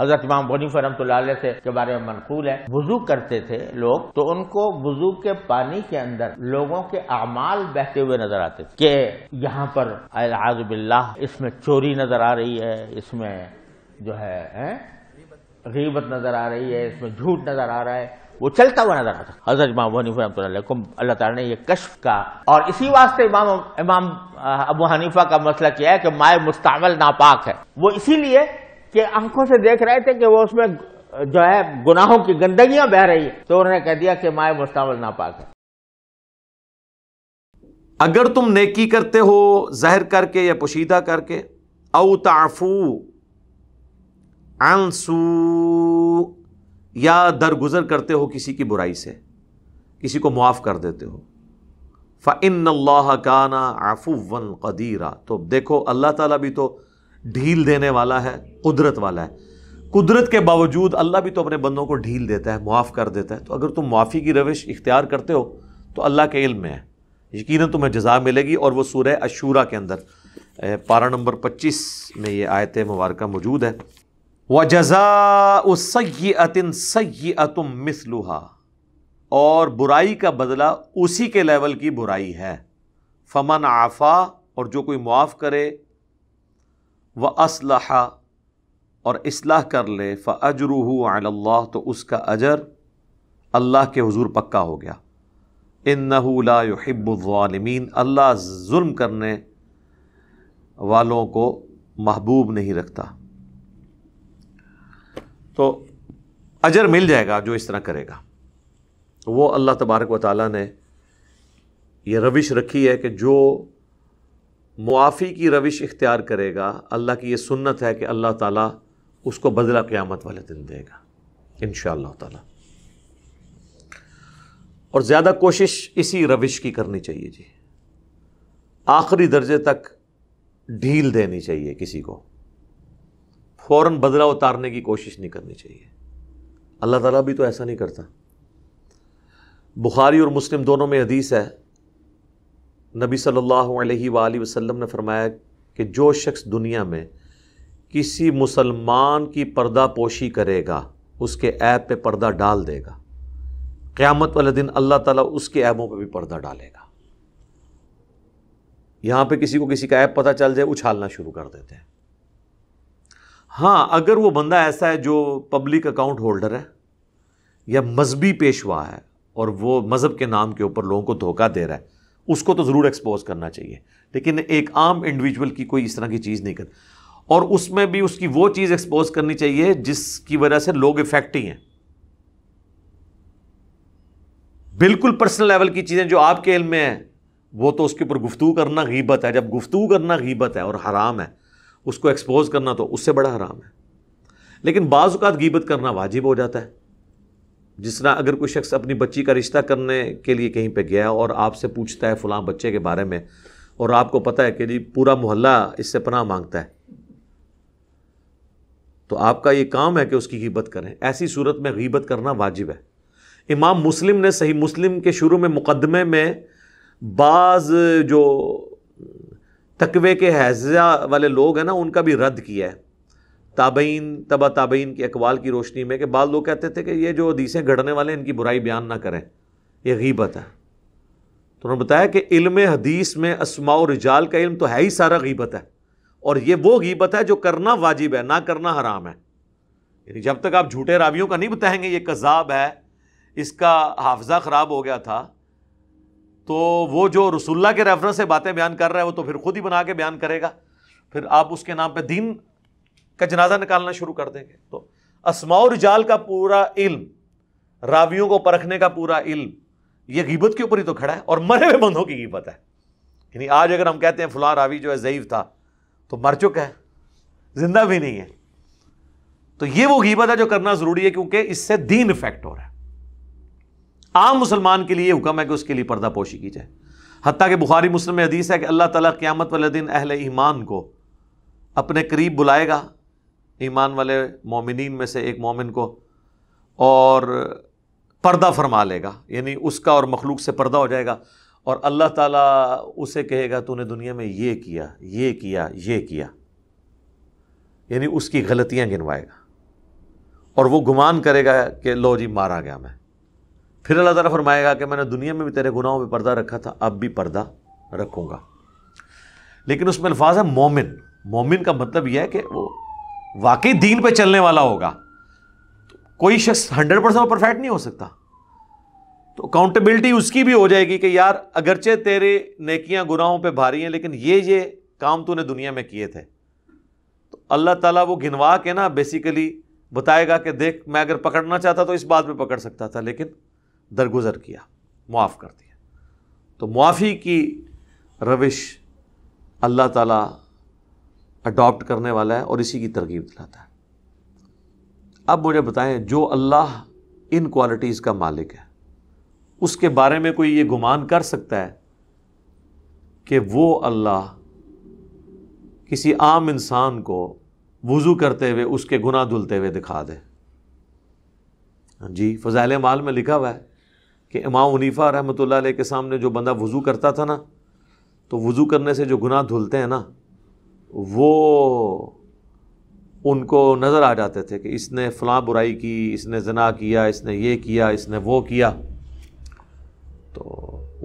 हजरत इमाम वनीफ रमत से के बारे में मनकूल है वजू करते थे लोग तो उनको वजू के पानी के अंदर लोगों के अमाल बहते हुए नजर आते थे कि यहाँ पर आजबिल्ला इसमें चोरी नजर आ रही है इसमें जो है, है? गीबत नजर आ रही है इसमें झूठ नजर आ रहा है वो चलता हुआ नजर आता हजरत इमाम रमत अल्लाह ताला ने ये कश्फ का और इसी वास्ते इमाम इमाम अबू हनीफा का मसला क्या है कि माए मुस्तमल नापाक है वो इसीलिए कि आंखों से देख रहे थे कि वो उसमें जो है गुनाहों की गंदगियां बह रही है तो उन्होंने कह दिया कि माए मुस्तावल ना है अगर तुम नेकी करते हो जहर करके या पोशीदा करके अवताफू आंसू या दरगुजर करते हो किसी की बुराई से किसी को मुआफ़ कर देते हो इन अल्लाह काना वन कदीरा तो देखो अल्लाह ताला भी तो ढील देने वाला है कुदरत वाला है कुदरत के बावजूद अल्लाह भी तो अपने बंदों को ढील देता है मुआफ़ कर देता है तो अगर तुम माफ़ी की रविश इख्तियार करते हो तो अल्लाह के इल्म में है यकीन तुम्हें जजा मिलेगी और वह सूर्य अशूरा के अंदर पारा नंबर पच्चीस में ये आयत मुबारक मौजूद है व जजा सयतिन अतुम मिसलुहा और बुराई का बदला उसी के लेवल की बुराई है फमन आफ़ा और जो कोई मुआफ़ करे व असलहा और असलाह कर ले फ़ाजरू अल्लाह तो उसका अजर अल्लाह के हजूर पक्का हो गया इन नहब्बालमीन अल्लाह जुल्म करने वालों को महबूब नहीं रखता तो अजर मिल जाएगा जो इस तरह करेगा वो अल्लाह तबारक व ताली ने यह रविश रखी है कि जो मुआफ़ी की रविश इख्तियार करेगा अल्लाह की ये सुन्नत है कि अल्लाह ताला उसको बदला क़्यामत वाले दिन देगा इन ताला और ज़्यादा कोशिश इसी रविश की करनी चाहिए जी आखिरी दर्जे तक ढील देनी चाहिए किसी को फ़ौर बदला उतारने की कोशिश नहीं करनी चाहिए अल्लाह ताला भी तो ऐसा नहीं करता बुखारी और मुस्लिम दोनों में हदीस है नबी सल्लल्लाहु अलैहि वसल्लम ने फरमाया कि जो शख्स दुनिया में किसी मुसलमान की पर्दा पोशी करेगा उसके ऐप पे पर्दा डाल देगा क़्यामत वाले दिन अल्लाह ताला उसके ऐबों पे भी पर्दा डालेगा यहाँ पे किसी को किसी का ऐप पता चल जाए उछालना शुरू कर देते हैं हाँ अगर वो बंदा ऐसा है जो पब्लिक अकाउंट होल्डर है या मजहबी पेशवा है और वो मज़हब के नाम के ऊपर लोगों को धोखा दे रहा है उसको तो ज़रूर एक्सपोज करना चाहिए लेकिन एक आम इंडिविजुअल की कोई इस तरह की चीज़ नहीं कर और उसमें भी उसकी वो चीज़ एक्सपोज करनी चाहिए जिसकी वजह से लोग इफेक्ट ही हैं बिल्कुल पर्सनल लेवल की चीज़ें जो आपके इल में है वो तो उसके ऊपर गुफ्तु करना गीबत है जब गुफ्तु करना गीबत है और हराम है उसको एक्सपोज करना तो उससे बड़ा हराम है लेकिन बाज़ात गीबत करना वाजिब हो जाता है जिस तरह अगर कोई शख्स अपनी बच्ची का रिश्ता करने के लिए कहीं पे गया और आपसे पूछता है फ़लां बच्चे के बारे में और आपको पता है कि जी पूरा मोहल्ला इससे पनाह मांगता है तो आपका ये काम है कि उसकी गिबत करें ऐसी सूरत में गिबत करना वाजिब है इमाम मुस्लिम ने सही मुस्लिम के शुरू में मुकदमे में बाज़ जो तकवे के हैज़ा वाले लोग हैं ना उनका भी रद्द किया है ताबईन तबा ताबईन के अकवाल की रोशनी में कि बाल लोग कहते थे कि ये जो हदीसें घड़ने वाले इनकी बुराई बयान ना करें ये गीबत है तो उन्होंने बताया कि इल्म हदीस में असमाओ रिजाल का इल्म तो है ही सारा गीबत है और ये वो गीबत है जो करना वाजिब है ना करना हराम है यानी जब तक आप झूठे रावियों का नहीं बताएंगे ये कज़ाब है इसका हाफजा ख़राब हो गया था तो वो जो रसुल्ला के रेफरेंस से बातें बयान कर रहा है वो तो फिर खुद ही बना के बयान करेगा फिर आप उसके नाम पर दीन का जनाजा निकालना शुरू कर देंगे तो असमा जाल का पूरा इल्म रावियों को परखने का पूरा इल्म ये गीबत के ऊपर ही तो खड़ा है और मरे हुए बंदों की गीबत है यानी आज अगर हम कहते हैं फुला रावी जो है ज़यीफ था तो मर चुका है जिंदा भी नहीं है तो ये वो गीबत है जो करना ज़रूरी है क्योंकि इससे दीन इफेक्ट हो रहा है आम मुसलमान के लिए हुक्म है कि उसके लिए पर्दा पोशी की जाए हती कि बुखारी मुस्लिम में हदीस है कि अल्लाह तला क़्यामत वाले दिन अहल ईमान को अपने करीब बुलाएगा ईमान वाले मोमिन में से एक मोमिन को और पर्दा फरमा लेगा यानी उसका और मखलूक से पर्दा हो जाएगा और अल्लाह ताला उसे कहेगा तूने दुनिया में ये किया ये किया ये किया यानी उसकी गलतियां गिनवाएगा और वो गुमान करेगा कि लो जी मारा गया मैं फिर अल्लाह ताला फरमाएगा कि मैंने दुनिया में भी तेरे गुनाहों पे पर्दा रखा था अब भी पर्दा रखूँगा लेकिन उसमें अल्फाज है मोमिन मोमिन का मतलब यह है कि वो वाकई दीन पे चलने वाला होगा कोई शख्स हंड्रेड परसेंट परफेक्ट नहीं हो सकता तो अकाउंटेबिलिटी उसकी भी हो जाएगी कि यार अगरचे तेरे नेकियां गुनाहों पे भारी हैं लेकिन ये ये काम तूने दुनिया में किए थे तो अल्लाह ताला वो गिनवा के ना बेसिकली बताएगा कि देख मैं अगर पकड़ना चाहता तो इस बात में पकड़ सकता था लेकिन दरगुजर किया मुआफ़ कर दिया तो मुआफ़ी की रविश अल्लाह ताला अडॉप्ट करने वाला है और इसी की तरगीब दिलाता है अब मुझे बताएं जो अल्लाह इन क्वालिटीज़ का मालिक है उसके बारे में कोई ये गुमान कर सकता है कि वो अल्लाह किसी आम इंसान को वज़ू करते हुए उसके गुनाह धुलते हुए दिखा दे जी फ़जाइल माल में लिखा हुआ है कि इमाम उनीफ़ा रहमत के सामने जो बंदा वज़ू करता था ना तो वज़ू करने से जो गुनाह धुलते हैं ना वो उनको नज़र आ जाते थे कि इसने फलां बुराई की इसने जना किया इसने ये किया इसने वो किया तो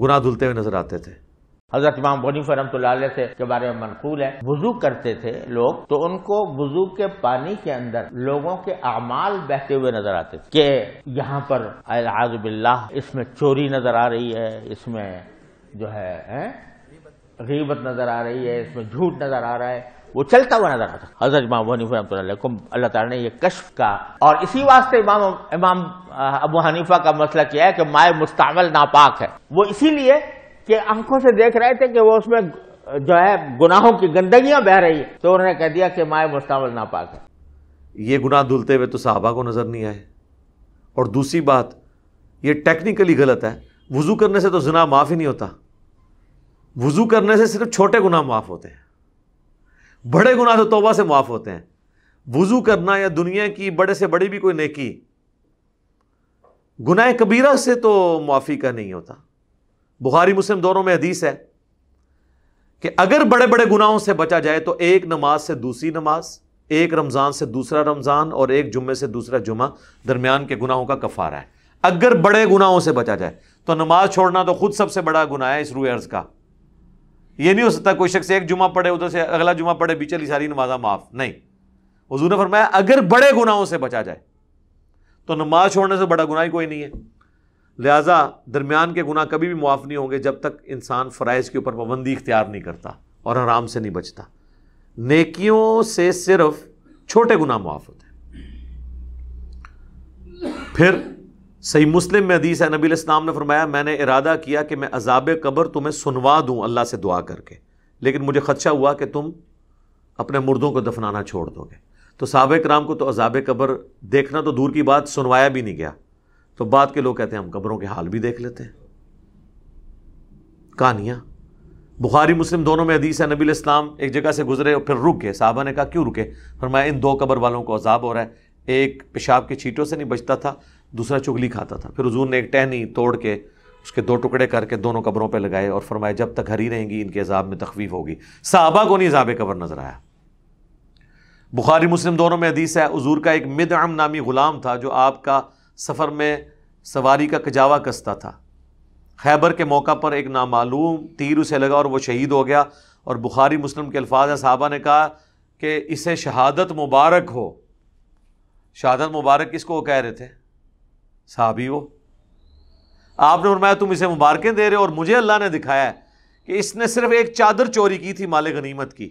गुना धुलते हुए नज़र आते थे हजरत इमाम बनीफ रमत से के बारे में मनकूल है वजू करते थे लोग तो उनको वजू के पानी के अंदर लोगों के अमाल बहते हुए नजर आते थे कि यहाँ पर बिल्ला इसमें चोरी नजर आ रही है इसमें जो है, है गीबत नजर आ रही है इसमें झूठ नजर आ रहा है वो चलता हुआ नजर आता हजरत इमाम हनीफ रहमतुल्लाह अल्लाह ताला ने ये कश्फ का और इसी वास्ते इमाम इमाम अबू हनीफा का मसला क्या है कि माए मुस्तमल नापाक है वो इसीलिए कि आंखों से देख रहे थे कि वो उसमें जो है गुनाहों की गंदगियां बह रही है तो उन्होंने कह दिया कि माए मुस्तमल नापाक है ये गुनाह धुलते हुए तो साहबा को नजर नहीं आए और दूसरी बात ये टेक्निकली गलत है वजू करने से तो जना माफ ही नहीं होता वज़ू करने से सिर्फ छोटे गुनाह माफ़ होते हैं बड़े गुनाह तो तोबा से माफ़ होते हैं वज़ू करना या दुनिया की बड़े से बड़ी भी कोई नेकी गुनाह कबीरा से तो माफ़ी का नहीं होता बुखारी मुस्लिम दोनों में हदीस है कि अगर बड़े बड़े गुनाहों से बचा जाए तो एक नमाज से दूसरी नमाज एक रमज़ान से दूसरा रमज़ान और एक जुम्मे से दूसरा जुमा दरमियान के गुनाहों का कफारा है अगर बड़े गुनाहों से बचा जाए तो नमाज छोड़ना तो खुद सबसे बड़ा गुनाह है इस रूए अर्ज़ का ये नहीं हो सकता कोई शख्स एक जुमा पढ़े उधर से अगला जुमा पढ़े बीचली सारी नमाजा माफ नहीं हजूर ने फरमाया अगर बड़े गुनाहों से बचा जाए तो नमाज छोड़ने से बड़ा गुनाह ही कोई नहीं है लिहाजा दरमियान के गुनाह कभी भी मुआफ़ नहीं होंगे जब तक इंसान फराइज के ऊपर पाबंदी इख्तियार नहीं करता और आराम से नहीं बचता नेकियों से सिर्फ छोटे गुनाह मुआफ़ होते हैं फिर सही मुस्लिम में हदीस है नबी इस्लाम ने फरमाया मैंने इरादा किया कि मैं अजाब कबर तुम्हें सुनवा दूँ अल्लाह से दुआ करके लेकिन मुझे खदशा हुआ कि तुम अपने मुर्दों को दफनाना छोड़ दोगे तो सबक राम को तो अजाब कबर देखना तो दूर की बात सुनवाया भी नहीं गया तो बाद के लोग कहते हैं हम कबरों के हाल भी देख लेते हैं कहानियाँ बुखारी मुस्लिम दोनों में हदीस है नबी इस्लाम एक जगह से गुजरे और फिर रुक गए साहबा ने कहा क्यों रुके फरमाया इन दो कबर वालों को अजाब हो रहा है एक पेशाब के छीटों से नहीं बचता था दूसरा चुगली खाता था फिर हजूर ने एक टहनी तोड़ के उसके दो टुकड़े करके दोनों कब्रों पर लगाए और फरमाए जब तक हरी रहेंगी इनके अजाब में तखवीफ होगी साहबा को नहीं अजाब कबर नजर आया बुखारी मुस्लिम दोनों में हदीस है हजूर का एक मिद आम नामी ग़ुलाम था जो आपका सफ़र में सवारी का कजावा कसता था खैबर के मौका पर एक नामालूम तीर उसे लगा और वो शहीद हो गया और बुखारी मुस्लिम के अल्फाज साहबा ने कहा कि इसे शहादत मुबारक हो शहादत मुबारक किसको कह रहे थे साहबी वो आपने फरमाया तुम इसे मुबारकें दे रहे हो और मुझे अल्लाह ने दिखाया कि इसने सिर्फ एक चादर चोरी की थी माल गनीमत की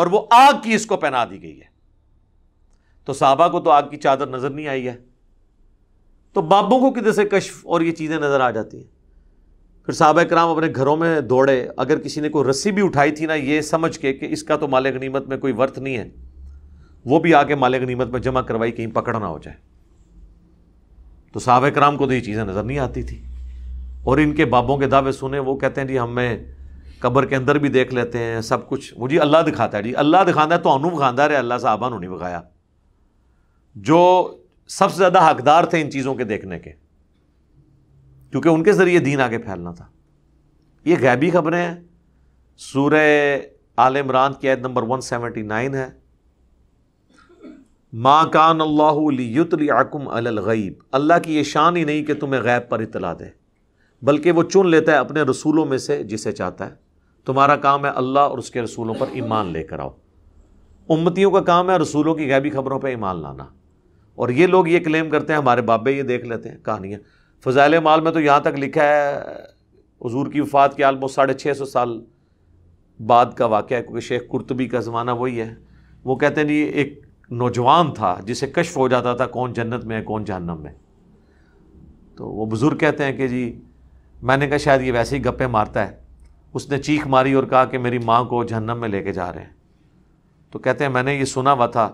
और वो आग की इसको पहना दी गई है तो साहबा को तो आग की चादर नज़र नहीं आई है तो बाबों को किधर से कश्फ और ये चीज़ें नज़र आ जाती हैं फिर साहब कराम अपने घरों में दौड़े अगर किसी ने कोई रस्सी भी उठाई थी ना ये समझ के कि इसका तो मालिक गनीमत में कोई वर्थ नहीं है वो भी आके मालिक गनीमत में जमा करवाई कहीं पकड़ना हो जाए तो साहब कराम को तो ये चीज़ें नज़र नहीं आती थी और इनके बाबों के दावे सुने वो कहते हैं जी हमें कब्र के अंदर भी देख लेते हैं सब कुछ मुझे अल्लाह दिखाता है जी अल्लाह दिखाता है तो अनु खानदार रहे अल्लाह साहबा ने नहीं बखाया जो सबसे ज़्यादा हकदार थे इन चीज़ों के देखने के क्योंकि उनके ज़रिए दीन आगे फैलना था ये गैबी खबरें हैं सूर आल इमरान की आयत नंबर 179 है माँ कान अल्लातलकुम अलगैब अल्लाह की ये शान ही नहीं कि तुम्हें गैब पर इतला दे बल्कि वो चुन लेता है अपने रसूलों में से जिसे चाहता है तुम्हारा काम है अल्लाह और उसके रसूलों पर ईमान लेकर आओ उम्मतियों का काम है रसूलों की गैबी खबरों पर ईमान लाना और ये लोग ये क्लेम करते हैं हमारे बाबे ये देख लेते हैं कहानियाँ फ़जाइल माल में तो यहाँ तक लिखा है हजूर की वफ़ात के आलमोस्ट साढ़े छः सौ साल बाद का वाक़ है क्योंकि शेख कुरतबी का ज़माना वही है वो कहते हैं जी एक नौजवान था जिसे कश्फ हो जाता था कौन जन्नत में है कौन जहन्नम में तो वो बुज़ुर्ग कहते हैं कि जी मैंने कहा शायद ये वैसे ही गप्पे मारता है उसने चीख मारी और कहा कि मेरी माँ को जहन्नम में लेके जा रहे हैं तो कहते हैं मैंने ये सुना हुआ था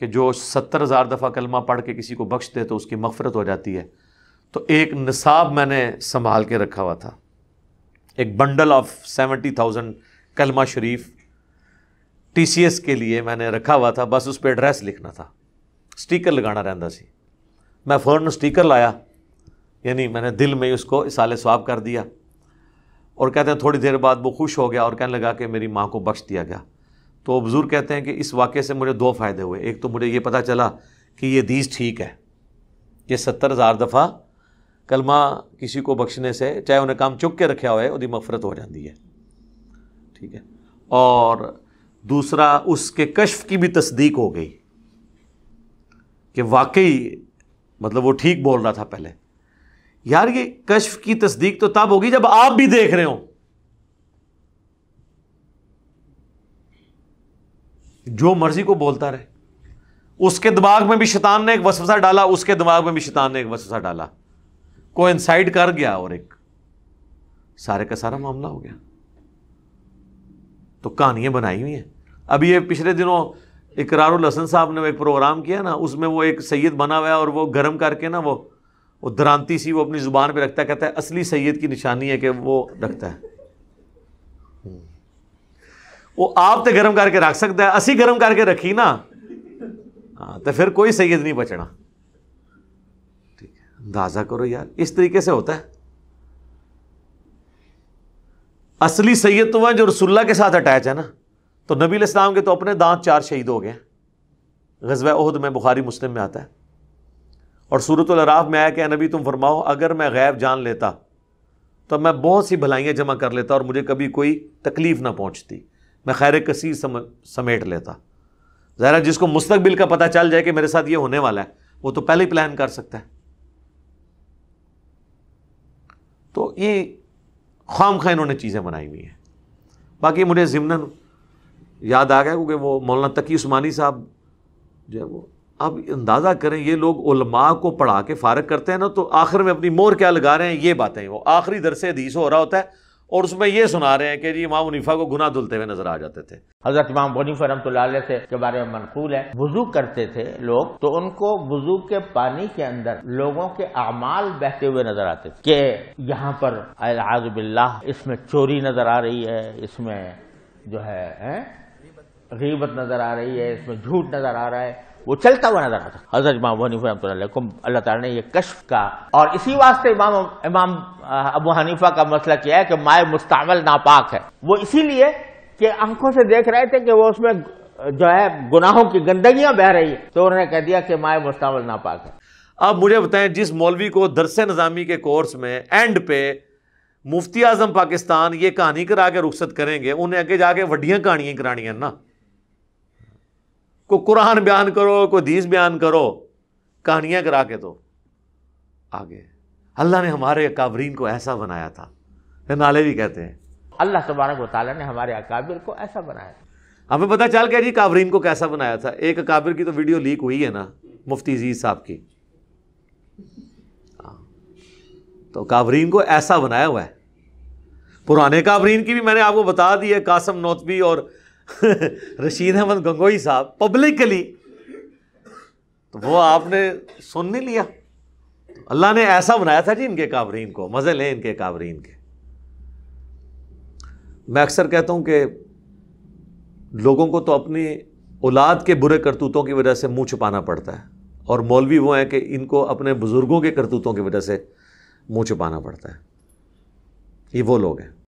कि जो सत्तर हज़ार दफ़ा कलमा पढ़ के किसी को बख्श दे तो उसकी मफरत हो जाती है तो एक नसाब मैंने संभाल के रखा हुआ था एक बंडल ऑफ सेवेंटी थाउजेंड कलमा शरीफ टीसीएस के लिए मैंने रखा हुआ था बस उस पर एड्रेस लिखना था स्टीकर लगाना रहता सी मैं फ़ौरन स्टीकर लाया यानी मैंने दिल में ही उसको इसाले स्वाब कर दिया और कहते हैं थोड़ी देर बाद वो खुश हो गया और कहने लगा कि मेरी माँ को बख्श दिया गया तो बुज़ुर्ग कहते हैं कि इस वाक़े से मुझे दो फ़ायदे हुए एक तो मुझे ये पता चला कि ये दीज ठीक है ये सत्तर हज़ार दफ़ा कलमा किसी को बख्शने से चाहे उन्हें काम चुप के रखा हुआ है वो मफरत हो जाती है ठीक है और दूसरा उसके कश्फ की भी तस्दीक हो गई कि वाकई मतलब वो ठीक बोल रहा था पहले यार ये कश्फ की तस्दीक तो तब होगी जब आप भी देख रहे हो जो मर्जी को बोलता रहे उसके दिमाग में भी शैतान ने एक वसवसा डाला उसके दिमाग में भी शैतान ने एक वसवसा डाला को इंसाइड कर गया और एक सारे का सारा मामला हो गया तो कहानियां बनाई हुई हैं अभी ये पिछले दिनों इकरारुल हसन साहब ने एक प्रोग्राम किया ना उसमें वो एक सैयद बना हुआ है और वो गर्म करके ना वो वो दरानती सी वो अपनी ज़ुबान पे रखता है कहता है असली सैयद की निशानी है कि वो रखता है हम्म। वो आप तो गर्म करके रख सकता है असी गर्म करके रखी ना हाँ तो फिर कोई सैयद नहीं बचना ठीक है अंदाज़ा करो यार इस तरीके से होता है असली सैयद तो वह जो रसुल्ला के साथ अटैच है ना तो नबी इस्लाम के तो अपने दांत चार शहीद हो गए गजब उहद में बुखारी मुस्लिम में आता है और सूरत अराफ में आया कि नबी तुम फरमाओ अगर मैं गैब जान लेता तो मैं बहुत सी भलाइयाँ जमा कर लेता और मुझे कभी कोई तकलीफ़ ना पहुँचती मैं खैर कसी समेट लेता ज़ाहिर जिसको मुस्तबिल का पता चल जाए कि मेरे साथ ये होने वाला है वो तो पहले ही प्लान कर सकता है तो ये खाम खा इन्होंने चीज़ें बनाई हुई हैं बाकी मुझे ज़िमनन याद आ गया क्योंकि वो मौलाना तकी उस्मानी साहब जो है वो अब अंदाज़ा करें ये लोग उलमा को पढ़ा के फारग करते हैं ना तो आखिर में अपनी मोर क्या लगा रहे हैं ये बातें वो आखिरी से हदीस हो रहा होता है और उसमें ये सुना रहे हैं कि जी इमाम मुनीफा को गुना धुलते हुए नजर आ जाते थे हजरत इमाम मुनीफ रहमत से के बारे में मनकूल है वजू करते थे लोग तो उनको वजू के पानी के अंदर लोगों के अमाल बहते हुए नजर आते थे कि यहाँ पर आजबिल्ला इसमें चोरी नजर आ रही है इसमें जो है, है? गीबत नजर आ रही है इसमें झूठ नजर आ रहा है वो चलता हुआ नजर आता हजरत इमाम रहमत अल्लाह ताला ने ये कश्फ का और इसी वास्ते इमाम इमाम अबू हनीफा का मसला किया है कि माए मुस्तमल नापाक है वो इसीलिए कि आंखों से देख रहे थे कि वो उसमें जो है गुनाहों की गंदगियां बह रही है तो उन्होंने कह दिया कि माए मुस्तमल नापाक है अब मुझे बताएं जिस मौलवी को दरस नज़ामी के कोर्स में एंड पे मुफ्ती आजम पाकिस्तान ये कहानी करा के रुख्सत करेंगे उन्हें आगे जाके व्डिया कहानियां करानी है ना को कुरान बयान करो को दीस बयान करो कहानियां करा के दो आगे अल्लाह ने हमारे अकाबरीन को ऐसा बनाया था नाले भी कहते हैं अल्लाह तबारक वाली ने हमारे अकाबिर को ऐसा बनाया था हमें पता चल गया जी काबरीन को कैसा बनाया था एक अकाबिर की तो वीडियो लीक हुई है ना मुफ्ती जीत साहब की हाँ। तो काबरीन को ऐसा बनाया हुआ है पुराने काबरीन की भी मैंने आपको बता दी है कासम नौतबी और रशीद अहमद गंगोई साहब पब्लिकली तो वो आपने सुन नहीं लिया अल्लाह ने ऐसा बनाया था जी इनके काबरीन को मज़े लें इनके काबरीन के मैं अक्सर कहता हूं कि लोगों को तो अपनी औलाद के बुरे करतूतों की वजह से मुंह छुपाना पड़ता है और मौलवी वो हैं कि इनको अपने बुज़ुर्गों के करतूतों की वजह से मुंह छुपाना पड़ता है ये वो लोग हैं